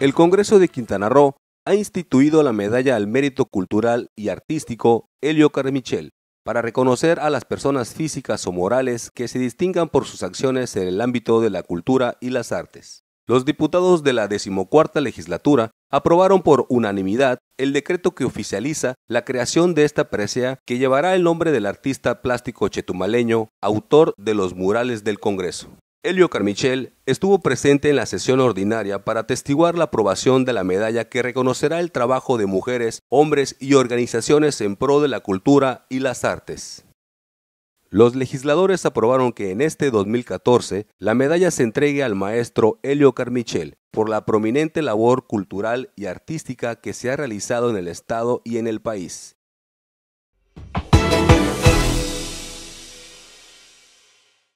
El Congreso de Quintana Roo ha instituido la Medalla al Mérito Cultural y Artístico Elio Carmichel para reconocer a las personas físicas o morales que se distingan por sus acciones en el ámbito de la cultura y las artes. Los diputados de la decimocuarta legislatura aprobaron por unanimidad el decreto que oficializa la creación de esta presea que llevará el nombre del artista plástico chetumaleño, autor de los murales del Congreso. Elio Carmichel estuvo presente en la sesión ordinaria para atestiguar la aprobación de la medalla que reconocerá el trabajo de mujeres, hombres y organizaciones en pro de la cultura y las artes. Los legisladores aprobaron que en este 2014 la medalla se entregue al maestro Elio Carmichel por la prominente labor cultural y artística que se ha realizado en el Estado y en el país,